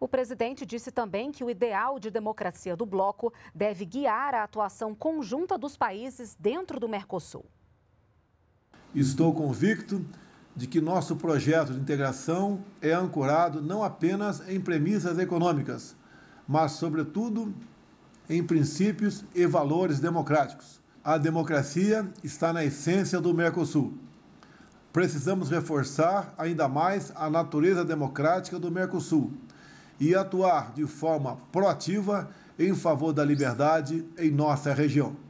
O presidente disse também que o ideal de democracia do bloco deve guiar a atuação conjunta dos países dentro do Mercosul. Estou convicto de que nosso projeto de integração é ancorado não apenas em premissas econômicas, mas, sobretudo, em princípios e valores democráticos. A democracia está na essência do Mercosul. Precisamos reforçar ainda mais a natureza democrática do Mercosul e atuar de forma proativa em favor da liberdade em nossa região.